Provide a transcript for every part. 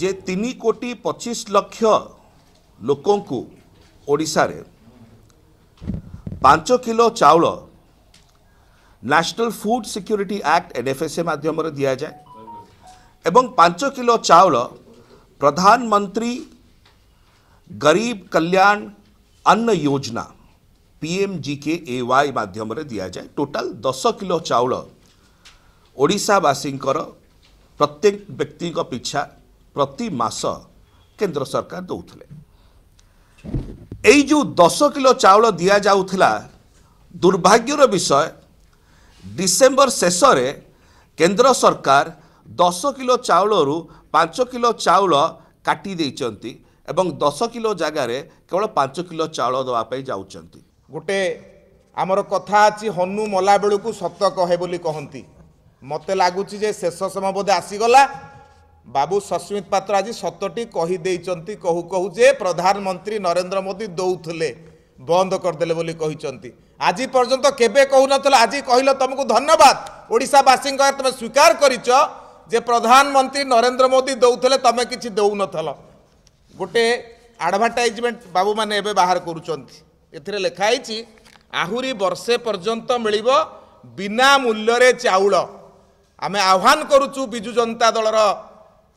जे तीन कोटी पचीस लक्ष लोक ओडार पांच को चाउल National Food Security Act NFSA मध्यम दि जाए एवं पांच को चाउल प्रधानमंत्री गरीब कल्याण अन्न योजना पी पीएम जिके ए वाई मध्यम दि जाए टोटाल दस को चाउल ओडावासी प्रत्येक व्यक्ति पिछा ପ୍ରତି ମାସ କେନ୍ଦ୍ର ସରକାର ଦେଉଥିଲେ ଏଇ ଯେଉଁ ଦଶ କିଲୋ ଚାଉଳ ଦିଆଯାଉଥିଲା ଦୁର୍ଭାଗ୍ୟର ବିଷୟ ଡିସେମ୍ବର ଶେଷରେ କେନ୍ଦ୍ର ସରକାର ଦଶ କିଲୋ ଚାଉଳରୁ ପାଞ୍ଚ କିଲୋ ଚାଉଳ କାଟି ଦେଇଛନ୍ତି ଏବଂ ଦଶ କିଲୋ ଜାଗାରେ କେବଳ ପାଞ୍ଚ କିଲୋ ଚାଉଳ ଦେବା ପାଇଁ ଯାଉଛନ୍ତି ଗୋଟେ ଆମର କଥା ଅଛି ହନୁ ମଲା ବେଳକୁ ସତ କହେ ବୋଲି କହନ୍ତି ମୋତେ ଲାଗୁଛି ଯେ ଶେଷ ସମୟ ବୋଧେ ଆସିଗଲା ବାବୁ ସସ୍ମିତ ପାତ୍ର ଆଜି ସତଟି କହିଦେଇଛନ୍ତି କହୁ କହୁ ଯେ ପ୍ରଧାନମନ୍ତ୍ରୀ ନରେନ୍ଦ୍ର ମୋଦି ଦେଉଥିଲେ ବନ୍ଦ କରିଦେଲେ ବୋଲି କହିଛନ୍ତି ଆଜି ପର୍ଯ୍ୟନ୍ତ କେବେ କହୁନଥିଲ ଆଜି କହିଲ ତୁମକୁ ଧନ୍ୟବାଦ ଓଡ଼ିଶାବାସୀଙ୍କ ତୁମେ ସ୍ୱୀକାର କରିଛ ଯେ ପ୍ରଧାନମନ୍ତ୍ରୀ ନରେନ୍ଦ୍ର ମୋଦି ଦେଉଥିଲେ ତୁମେ କିଛି ଦେଉନଥିଲ ଗୋଟେ ଆଡ଼ଭର୍ଟାଇଜମେଣ୍ଟ ବାବୁମାନେ ଏବେ ବାହାର କରୁଛନ୍ତି ଏଥିରେ ଲେଖା ହେଇଛି ଆହୁରି ବର୍ଷେ ପର୍ଯ୍ୟନ୍ତ ମିଳିବ ବିନା ମୂଲ୍ୟରେ ଚାଉଳ ଆମେ ଆହ୍ୱାନ କରୁଛୁ ବିଜୁ ଜନତା ଦଳର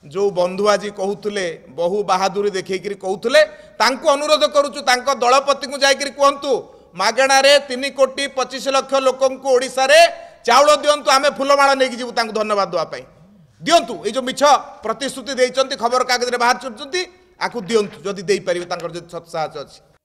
ଯେଉଁ ବନ୍ଧୁ ଆଜି କହୁଥିଲେ ବହୁ ବାହାଦୁରୀ ଦେଖେଇକିରି କହୁଥିଲେ ତାଙ୍କୁ ଅନୁରୋଧ କରୁଛୁ ତାଙ୍କ ଦଳପତିଙ୍କୁ ଯାଇକିରି କୁହନ୍ତୁ ମାଗଣାରେ ତିନି କୋଟି ପଚିଶ ଲକ୍ଷ ଲୋକଙ୍କୁ ଓଡ଼ିଶାରେ ଚାଉଳ ଦିଅନ୍ତୁ ଆମେ ଫୁଲମାଳ ନେଇକି ଯିବୁ ତାଙ୍କୁ ଧନ୍ୟବାଦ ଦେବା ପାଇଁ ଦିଅନ୍ତୁ ଏଇ ଯେଉଁ ମିଛ ପ୍ରତିଶ୍ରୁତି ଦେଇଛନ୍ତି ଖବରକାଗଜରେ ବାହାରି ଚୁଟୁଛନ୍ତି ଆକୁ ଦିଅନ୍ତୁ ଯଦି ଦେଇପାରିବେ ତାଙ୍କର ଯଦି ସତ୍ସାହସ ଅଛି